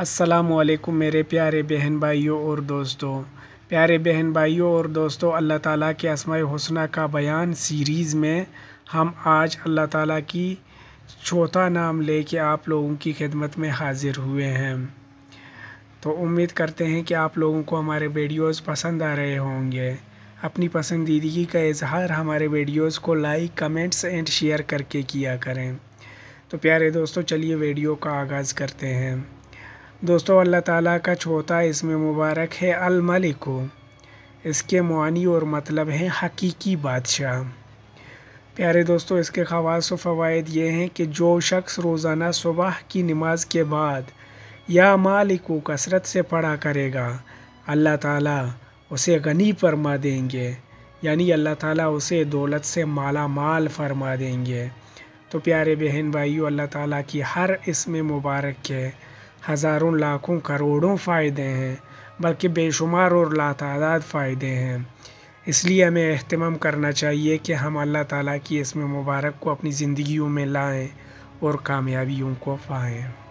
वालेकुम मेरे प्यारे बहन भाइयों और दोस्तों प्यारे बहन भाइयों और दोस्तों अल्लाह ताला के असमय हसना का बयान सीरीज़ में हम आज अल्लाह ताला की चौथा नाम लेके आप लोगों की खिदमत में हाज़िर हुए हैं तो उम्मीद करते हैं कि आप लोगों को हमारे वीडियोस पसंद आ रहे होंगे अपनी पसंदीदगी का इजहार हमारे वीडियोज़ को लाइक कमेंट्स एंड शेयर करके किया करें तो प्यारे दोस्तों चलिए वीडियो का आगाज़ करते हैं दोस्तों अल्लाह ताला का चौथा इसमें मुबारक है अलमलिको इसके मानी और मतलब हैं हकीकी बादशाह प्यारे दोस्तों इसके खवास व फ़वाद ये हैं कि जो शख्स रोज़ाना सुबह की नमाज के बाद या मालिक कसरत से पढ़ा करेगा अल्लाह ताला उसे गनी फरमा देंगे यानी अल्लाह ताला उसे दौलत से माला माल फरमा देंगे तो प्यारे बहन भाइयों अल्लाह ताला की हर इसमें मुबारक है हज़ारों लाखों करोड़ों फ़ायदे हैं बल्कि बेशुमार और लातादाद फ़ायदे हैं इसलिए हमें अहतमाम करना चाहिए कि हम अल्लाह ताला की इसमें मुबारक को अपनी ज़िंदगियों में लाएं और कामयाबियों को पाएँ